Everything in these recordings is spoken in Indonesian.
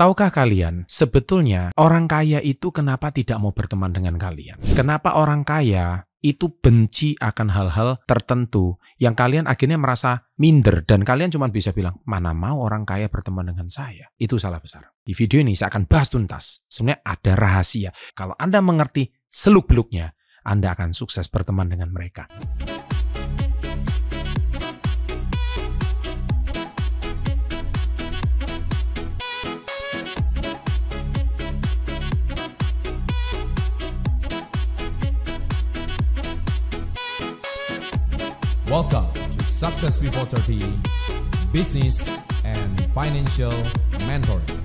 Tahukah kalian, sebetulnya orang kaya itu kenapa tidak mau berteman dengan kalian? Kenapa orang kaya itu benci akan hal-hal tertentu yang kalian akhirnya merasa minder dan kalian cuma bisa bilang, mana mau orang kaya berteman dengan saya? Itu salah besar. Di video ini saya akan bahas tuntas. Sebenarnya ada rahasia. Kalau Anda mengerti seluk-beluknya, Anda akan sukses berteman dengan mereka. Welcome to Success Before 30 Business and Financial Mentoring.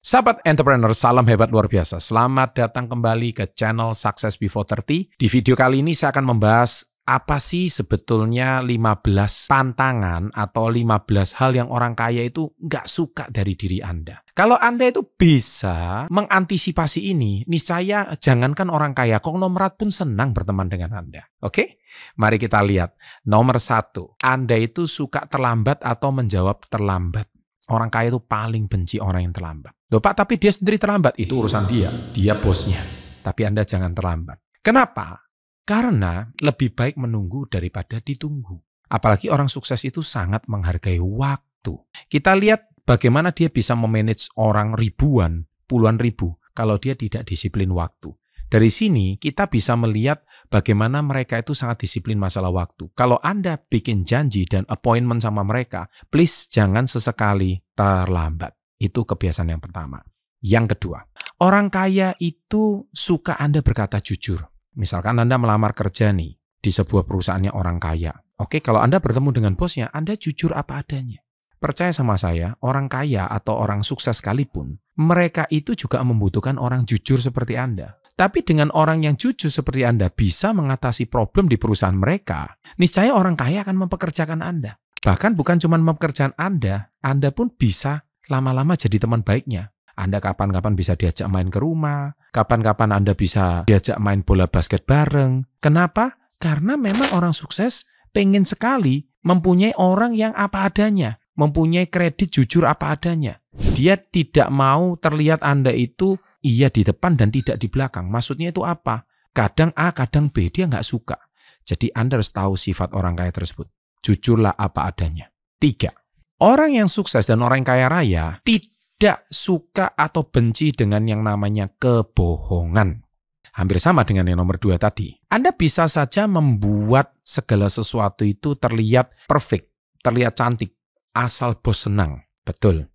Sahabat entrepreneur, salam hebat luar biasa. Selamat datang kembali ke channel Success Before 30. Di video kali ini saya akan membahas apa sih sebetulnya 15 tantangan atau 15 hal yang orang kaya itu nggak suka dari diri Anda. Kalau Anda itu bisa mengantisipasi ini, niscaya jangankan orang kaya, konglomerat pun senang berteman dengan Anda. Oke? Mari kita lihat. Nomor satu, Anda itu suka terlambat atau menjawab terlambat. Orang kaya itu paling benci orang yang terlambat. Loh Pak, tapi dia sendiri terlambat. Itu urusan dia. Dia bosnya. Tapi Anda jangan terlambat. Kenapa? Karena lebih baik menunggu daripada ditunggu. Apalagi orang sukses itu sangat menghargai waktu. Kita lihat bagaimana dia bisa memanage orang ribuan, puluhan ribu kalau dia tidak disiplin waktu. Dari sini kita bisa melihat bagaimana mereka itu sangat disiplin masalah waktu. Kalau Anda bikin janji dan appointment sama mereka, please jangan sesekali terlambat. Itu kebiasaan yang pertama. Yang kedua, orang kaya itu suka Anda berkata jujur. Misalkan Anda melamar kerja nih di sebuah perusahaannya orang kaya. Oke, kalau Anda bertemu dengan bosnya, Anda jujur apa adanya. Percaya sama saya, orang kaya atau orang sukses sekalipun, mereka itu juga membutuhkan orang jujur seperti Anda. Tapi dengan orang yang jujur seperti Anda bisa mengatasi problem di perusahaan mereka, niscaya orang kaya akan mempekerjakan Anda. Bahkan bukan cuma mempekerjakan Anda, Anda pun bisa lama-lama jadi teman baiknya. Anda kapan-kapan bisa diajak main ke rumah, kapan-kapan Anda bisa diajak main bola basket bareng. Kenapa? Karena memang orang sukses pengen sekali mempunyai orang yang apa adanya, mempunyai kredit jujur apa adanya. Dia tidak mau terlihat Anda itu iya di depan dan tidak di belakang. Maksudnya itu apa? Kadang A, kadang B, dia nggak suka. Jadi Anda harus tahu sifat orang kaya tersebut. Jujurlah apa adanya. Tiga, orang yang sukses dan orang yang kaya raya tidak tidak suka atau benci dengan yang namanya kebohongan. Hampir sama dengan yang nomor dua tadi. Anda bisa saja membuat segala sesuatu itu terlihat perfect, terlihat cantik, asal bos senang. Betul.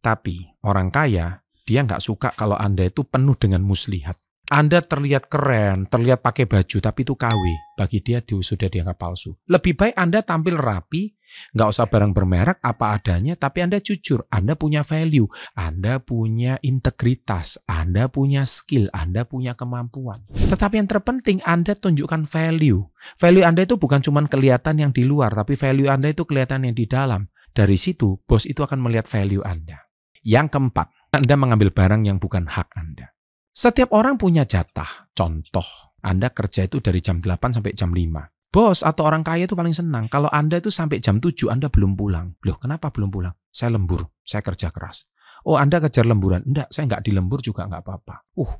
Tapi orang kaya, dia nggak suka kalau Anda itu penuh dengan muslihat. Anda terlihat keren, terlihat pakai baju, tapi itu KW. Bagi dia dia sudah dianggap palsu. Lebih baik Anda tampil rapi, nggak usah barang bermerek, apa adanya, tapi Anda jujur. Anda punya value, Anda punya integritas, Anda punya skill, Anda punya kemampuan. Tetapi yang terpenting, Anda tunjukkan value. Value Anda itu bukan cuma kelihatan yang di luar, tapi value Anda itu kelihatan yang di dalam. Dari situ, bos itu akan melihat value Anda. Yang keempat, Anda mengambil barang yang bukan hak Anda. Setiap orang punya jatah. Contoh, Anda kerja itu dari jam 8 sampai jam 5. Bos atau orang kaya itu paling senang kalau Anda itu sampai jam 7 Anda belum pulang. Loh, kenapa belum pulang? Saya lembur, saya kerja keras. Oh, Anda kejar lemburan? Enggak, saya enggak dilembur juga enggak apa-apa. Uh,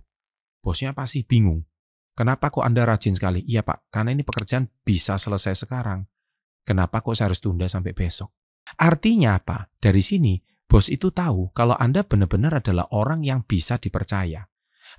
bosnya pasti bingung. Kenapa kok Anda rajin sekali? Iya Pak, karena ini pekerjaan bisa selesai sekarang. Kenapa kok saya harus tunda sampai besok? Artinya apa? Dari sini, bos itu tahu kalau Anda benar-benar adalah orang yang bisa dipercaya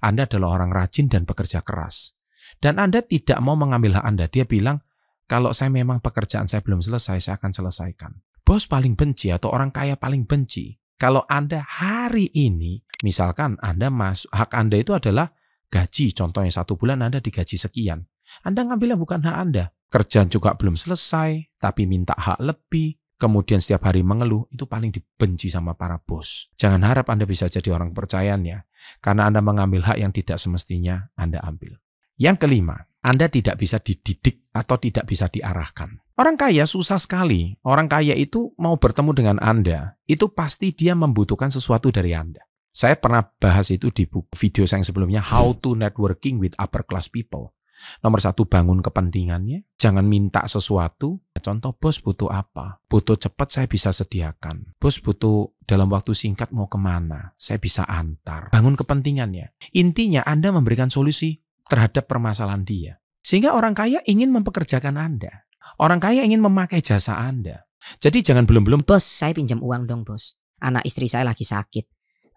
anda adalah orang rajin dan pekerja keras. Dan Anda tidak mau mengambil hak Anda. Dia bilang, kalau saya memang pekerjaan saya belum selesai, saya akan selesaikan. Bos paling benci atau orang kaya paling benci. Kalau Anda hari ini, misalkan Anda masuk, hak Anda itu adalah gaji. Contohnya satu bulan Anda digaji sekian. Anda ngambilnya bukan hak Anda. Kerjaan juga belum selesai, tapi minta hak lebih kemudian setiap hari mengeluh, itu paling dibenci sama para bos. Jangan harap Anda bisa jadi orang percayaan ya, karena Anda mengambil hak yang tidak semestinya Anda ambil. Yang kelima, Anda tidak bisa dididik atau tidak bisa diarahkan. Orang kaya susah sekali. Orang kaya itu mau bertemu dengan Anda, itu pasti dia membutuhkan sesuatu dari Anda. Saya pernah bahas itu di buku video saya yang sebelumnya, How to Networking with Upper Class People. Nomor satu, bangun kepentingannya. Jangan minta sesuatu. Contoh, bos butuh apa? Butuh cepat, saya bisa sediakan. Bos butuh dalam waktu singkat mau kemana? Saya bisa antar. Bangun kepentingannya. Intinya, Anda memberikan solusi terhadap permasalahan dia. Sehingga orang kaya ingin mempekerjakan Anda. Orang kaya ingin memakai jasa Anda. Jadi jangan belum-belum. Bos, saya pinjam uang dong, bos. Anak istri saya lagi sakit.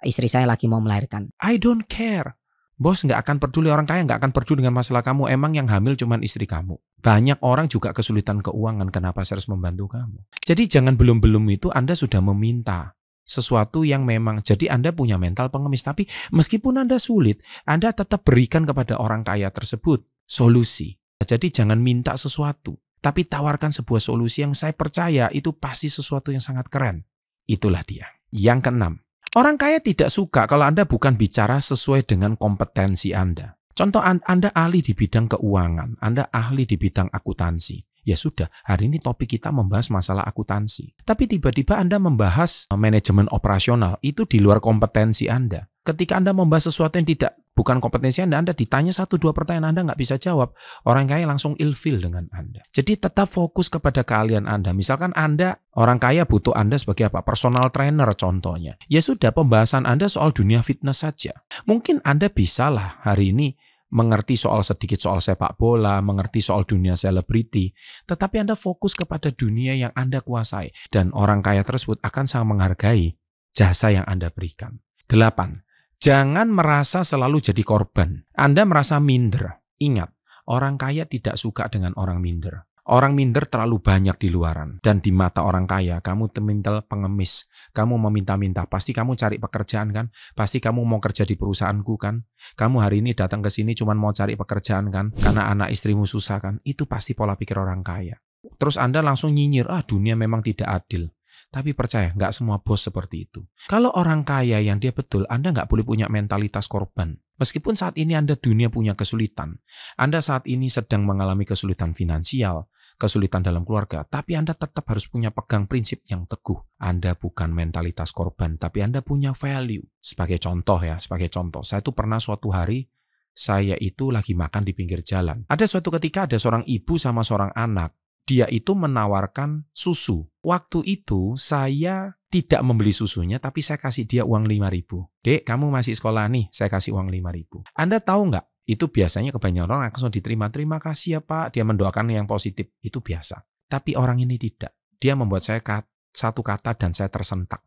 Istri saya lagi mau melahirkan. I don't care. Bos nggak akan peduli orang kaya nggak akan peduli dengan masalah kamu. Emang yang hamil cuman istri kamu. Banyak orang juga kesulitan keuangan. Kenapa saya harus membantu kamu? Jadi jangan belum-belum itu Anda sudah meminta sesuatu yang memang jadi Anda punya mental pengemis tapi meskipun Anda sulit Anda tetap berikan kepada orang kaya tersebut solusi jadi jangan minta sesuatu tapi tawarkan sebuah solusi yang saya percaya itu pasti sesuatu yang sangat keren itulah dia yang keenam Orang kaya tidak suka kalau Anda bukan bicara sesuai dengan kompetensi Anda. Contoh Anda ahli di bidang keuangan, Anda ahli di bidang akuntansi. Ya sudah, hari ini topik kita membahas masalah akuntansi. Tapi tiba-tiba Anda membahas eh, manajemen operasional, itu di luar kompetensi Anda. Ketika Anda membahas sesuatu yang tidak bukan kompetensi Anda. Anda ditanya satu dua pertanyaan Anda nggak bisa jawab. Orang kaya langsung ilfil dengan Anda. Jadi tetap fokus kepada keahlian Anda. Misalkan Anda orang kaya butuh Anda sebagai apa? Personal trainer contohnya. Ya sudah pembahasan Anda soal dunia fitness saja. Mungkin Anda bisalah hari ini mengerti soal sedikit soal sepak bola, mengerti soal dunia selebriti, tetapi Anda fokus kepada dunia yang Anda kuasai dan orang kaya tersebut akan sangat menghargai jasa yang Anda berikan. Delapan, Jangan merasa selalu jadi korban. Anda merasa minder. Ingat, orang kaya tidak suka dengan orang minder. Orang minder terlalu banyak di luaran. Dan di mata orang kaya, kamu temintel pengemis. Kamu meminta-minta. Pasti kamu cari pekerjaan kan? Pasti kamu mau kerja di perusahaanku kan? Kamu hari ini datang ke sini cuma mau cari pekerjaan kan? Karena anak istrimu susah kan? Itu pasti pola pikir orang kaya. Terus Anda langsung nyinyir, ah dunia memang tidak adil. Tapi percaya, nggak semua bos seperti itu. Kalau orang kaya yang dia betul, Anda nggak boleh punya mentalitas korban. Meskipun saat ini Anda dunia punya kesulitan, Anda saat ini sedang mengalami kesulitan finansial, kesulitan dalam keluarga, tapi Anda tetap harus punya pegang prinsip yang teguh. Anda bukan mentalitas korban, tapi Anda punya value. Sebagai contoh ya, sebagai contoh, saya tuh pernah suatu hari saya itu lagi makan di pinggir jalan. Ada suatu ketika ada seorang ibu sama seorang anak dia itu menawarkan susu. Waktu itu saya tidak membeli susunya, tapi saya kasih dia uang lima ribu. Dek, kamu masih sekolah nih, saya kasih uang lima ribu. Anda tahu nggak? Itu biasanya kebanyakan orang langsung diterima. Terima kasih ya Pak, dia mendoakan yang positif. Itu biasa. Tapi orang ini tidak. Dia membuat saya satu kata dan saya tersentak.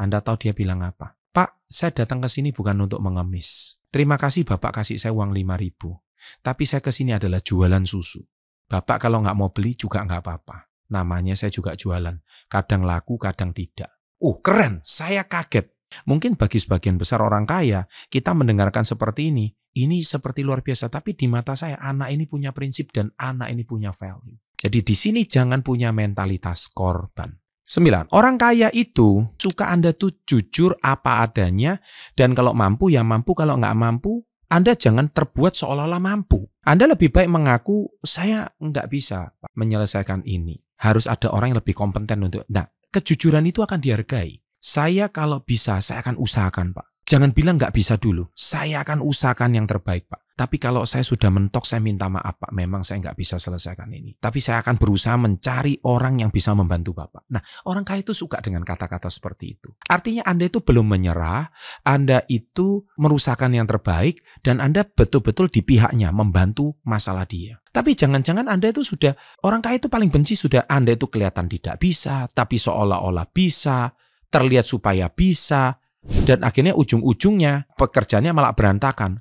Anda tahu dia bilang apa? Pak, saya datang ke sini bukan untuk mengemis. Terima kasih Bapak kasih saya uang lima ribu. Tapi saya ke sini adalah jualan susu. Bapak kalau nggak mau beli juga nggak apa-apa. Namanya saya juga jualan. Kadang laku, kadang tidak. Uh, keren. Saya kaget. Mungkin bagi sebagian besar orang kaya, kita mendengarkan seperti ini. Ini seperti luar biasa. Tapi di mata saya, anak ini punya prinsip dan anak ini punya value. Jadi di sini jangan punya mentalitas korban. 9. Orang kaya itu suka Anda tuh jujur apa adanya dan kalau mampu ya mampu, kalau nggak mampu anda jangan terbuat seolah-olah mampu. Anda lebih baik mengaku, saya nggak bisa menyelesaikan ini. Harus ada orang yang lebih kompeten untuk. Nah, kejujuran itu akan dihargai. Saya kalau bisa, saya akan usahakan, Pak. Jangan bilang nggak bisa dulu. Saya akan usahakan yang terbaik, Pak. Tapi kalau saya sudah mentok, saya minta maaf Pak, memang saya nggak bisa selesaikan ini. Tapi saya akan berusaha mencari orang yang bisa membantu Bapak. Nah, orang kaya itu suka dengan kata-kata seperti itu. Artinya Anda itu belum menyerah, Anda itu merusakkan yang terbaik, dan Anda betul-betul di pihaknya membantu masalah dia. Tapi jangan-jangan Anda itu sudah, orang kaya itu paling benci sudah Anda itu kelihatan tidak bisa, tapi seolah-olah bisa, terlihat supaya bisa, dan akhirnya ujung-ujungnya pekerjaannya malah berantakan.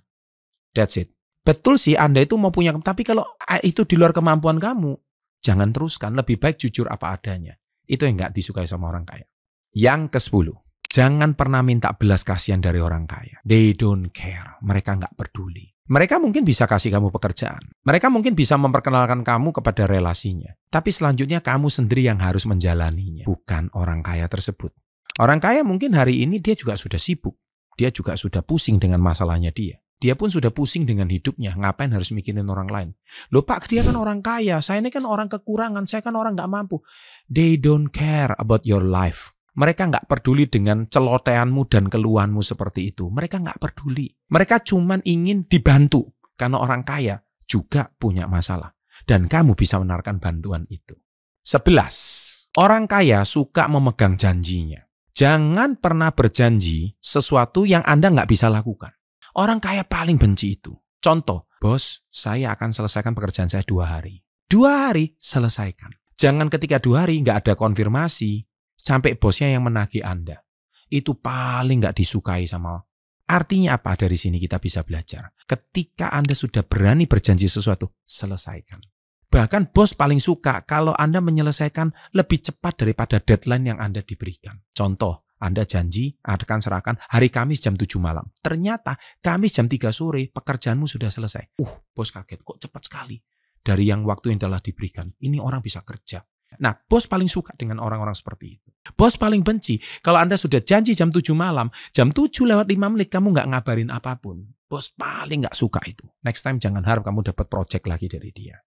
That's it. Betul sih Anda itu mau punya, tapi kalau ah, itu di luar kemampuan kamu, jangan teruskan. Lebih baik jujur apa adanya. Itu yang nggak disukai sama orang kaya. Yang ke 10 Jangan pernah minta belas kasihan dari orang kaya. They don't care. Mereka nggak peduli. Mereka mungkin bisa kasih kamu pekerjaan. Mereka mungkin bisa memperkenalkan kamu kepada relasinya. Tapi selanjutnya kamu sendiri yang harus menjalaninya. Bukan orang kaya tersebut. Orang kaya mungkin hari ini dia juga sudah sibuk. Dia juga sudah pusing dengan masalahnya dia. Dia pun sudah pusing dengan hidupnya. Ngapain harus mikirin orang lain? Loh Pak, dia kan orang kaya. Saya ini kan orang kekurangan. Saya kan orang nggak mampu. They don't care about your life. Mereka nggak peduli dengan celoteanmu dan keluhanmu seperti itu. Mereka nggak peduli. Mereka cuman ingin dibantu. Karena orang kaya juga punya masalah. Dan kamu bisa menarikkan bantuan itu. Sebelas. Orang kaya suka memegang janjinya. Jangan pernah berjanji sesuatu yang Anda nggak bisa lakukan. Orang kaya paling benci itu. Contoh, bos, saya akan selesaikan pekerjaan saya dua hari. Dua hari, selesaikan. Jangan ketika dua hari nggak ada konfirmasi, sampai bosnya yang menagih Anda. Itu paling nggak disukai sama Artinya apa dari sini kita bisa belajar? Ketika Anda sudah berani berjanji sesuatu, selesaikan. Bahkan bos paling suka kalau Anda menyelesaikan lebih cepat daripada deadline yang Anda diberikan. Contoh, anda janji akan serahkan hari Kamis jam 7 malam. Ternyata Kamis jam 3 sore pekerjaanmu sudah selesai. Uh, bos kaget kok cepat sekali dari yang waktu yang telah diberikan. Ini orang bisa kerja. Nah, bos paling suka dengan orang-orang seperti itu. Bos paling benci kalau Anda sudah janji jam 7 malam, jam 7 lewat 5 menit kamu nggak ngabarin apapun. Bos paling nggak suka itu. Next time jangan harap kamu dapat project lagi dari dia.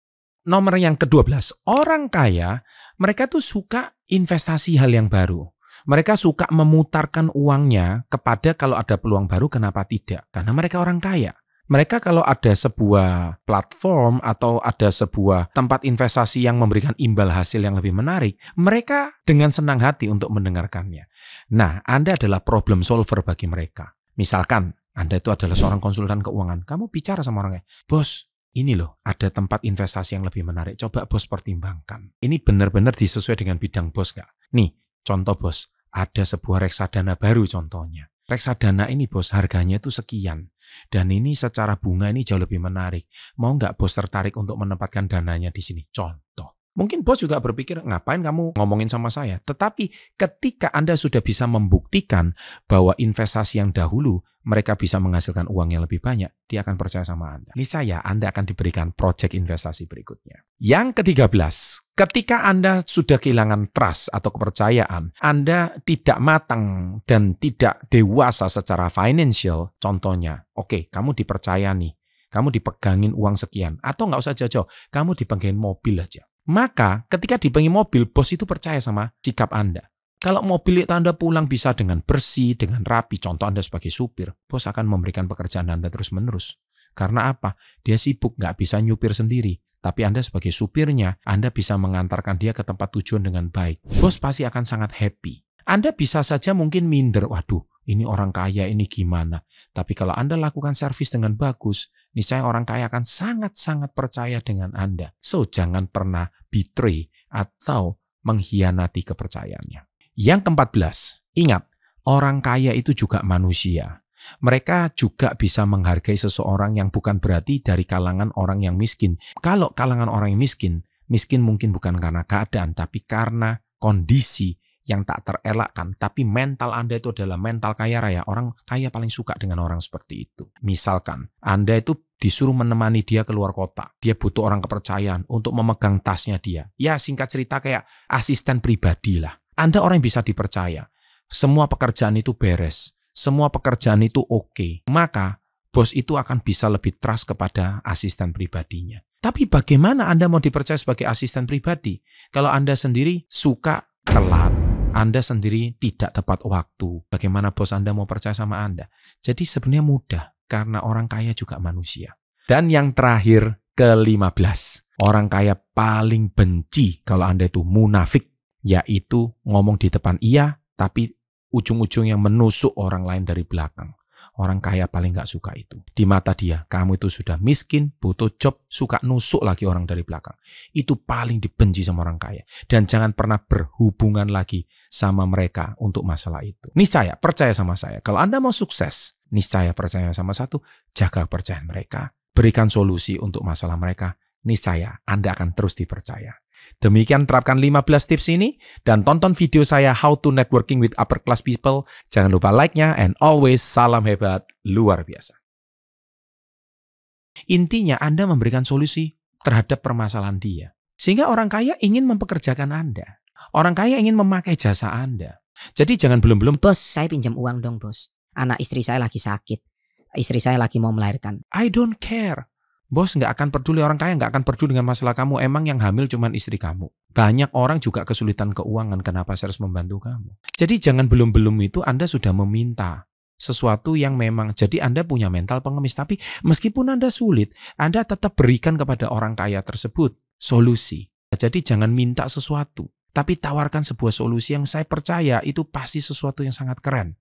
Nomor yang ke-12, orang kaya mereka tuh suka investasi hal yang baru. Mereka suka memutarkan uangnya kepada kalau ada peluang baru kenapa tidak? Karena mereka orang kaya. Mereka kalau ada sebuah platform atau ada sebuah tempat investasi yang memberikan imbal hasil yang lebih menarik, mereka dengan senang hati untuk mendengarkannya. Nah, Anda adalah problem solver bagi mereka. Misalkan Anda itu adalah seorang konsultan keuangan, kamu bicara sama orangnya, "Bos, ini loh, ada tempat investasi yang lebih menarik. Coba bos pertimbangkan. Ini benar-benar disesuai dengan bidang bos nggak? Nih, Contoh bos, ada sebuah reksadana baru contohnya. Reksadana ini bos harganya itu sekian. Dan ini secara bunga ini jauh lebih menarik. Mau nggak bos tertarik untuk menempatkan dananya di sini? Contoh. Mungkin bos juga berpikir, ngapain kamu ngomongin sama saya? Tetapi ketika Anda sudah bisa membuktikan bahwa investasi yang dahulu mereka bisa menghasilkan uang yang lebih banyak, dia akan percaya sama Anda. Ini saya, Anda akan diberikan proyek investasi berikutnya. Yang ke-13, ketika Anda sudah kehilangan trust atau kepercayaan, Anda tidak matang dan tidak dewasa secara financial, contohnya, oke, okay, kamu dipercaya nih, kamu dipegangin uang sekian, atau nggak usah jauh-jauh, kamu dipegangin mobil aja maka ketika dipengi mobil, bos itu percaya sama sikap Anda. Kalau mobil itu Anda pulang bisa dengan bersih, dengan rapi, contoh Anda sebagai supir, bos akan memberikan pekerjaan Anda terus-menerus. Karena apa? Dia sibuk, nggak bisa nyupir sendiri. Tapi Anda sebagai supirnya, Anda bisa mengantarkan dia ke tempat tujuan dengan baik. Bos pasti akan sangat happy. Anda bisa saja mungkin minder, waduh, ini orang kaya, ini gimana. Tapi kalau Anda lakukan servis dengan bagus, niscaya orang kaya akan sangat-sangat percaya dengan Anda. So, jangan pernah betray atau mengkhianati kepercayaannya. Yang keempat belas, ingat, orang kaya itu juga manusia. Mereka juga bisa menghargai seseorang yang bukan berarti dari kalangan orang yang miskin. Kalau kalangan orang yang miskin, miskin mungkin bukan karena keadaan, tapi karena kondisi yang tak terelakkan, tapi mental Anda itu adalah mental kaya raya. Orang kaya paling suka dengan orang seperti itu. Misalkan Anda itu disuruh menemani dia keluar kota. Dia butuh orang kepercayaan untuk memegang tasnya dia. Ya singkat cerita kayak asisten pribadi lah. Anda orang yang bisa dipercaya. Semua pekerjaan itu beres. Semua pekerjaan itu oke. Okay. Maka bos itu akan bisa lebih trust kepada asisten pribadinya. Tapi bagaimana Anda mau dipercaya sebagai asisten pribadi kalau Anda sendiri suka telat? Anda sendiri tidak tepat waktu. Bagaimana bos Anda mau percaya sama Anda? Jadi sebenarnya mudah karena orang kaya juga manusia. Dan yang terakhir, ke-15. Orang kaya paling benci kalau Anda itu munafik, yaitu ngomong di depan iya tapi ujung-ujungnya menusuk orang lain dari belakang. Orang kaya paling nggak suka itu. Di mata dia, kamu itu sudah miskin, butuh job, suka nusuk lagi orang dari belakang. Itu paling dibenci sama orang kaya. Dan jangan pernah berhubungan lagi sama mereka untuk masalah itu. Niscaya, percaya sama saya. Kalau Anda mau sukses, niscaya percaya sama satu, jaga percayaan mereka. Berikan solusi untuk masalah mereka, niscaya Anda akan terus dipercaya. Demikian terapkan 15 tips ini dan tonton video saya How to Networking with Upper Class People. Jangan lupa like-nya and always salam hebat luar biasa. Intinya Anda memberikan solusi terhadap permasalahan dia. Sehingga orang kaya ingin mempekerjakan Anda. Orang kaya ingin memakai jasa Anda. Jadi jangan belum-belum, bos saya pinjam uang dong bos. Anak istri saya lagi sakit. Istri saya lagi mau melahirkan. I don't care. Bos nggak akan peduli orang kaya nggak akan peduli dengan masalah kamu. Emang yang hamil cuma istri kamu. Banyak orang juga kesulitan keuangan. Kenapa saya harus membantu kamu? Jadi jangan belum-belum itu Anda sudah meminta sesuatu yang memang jadi Anda punya mental pengemis tapi meskipun Anda sulit, Anda tetap berikan kepada orang kaya tersebut solusi. Jadi jangan minta sesuatu, tapi tawarkan sebuah solusi yang saya percaya itu pasti sesuatu yang sangat keren.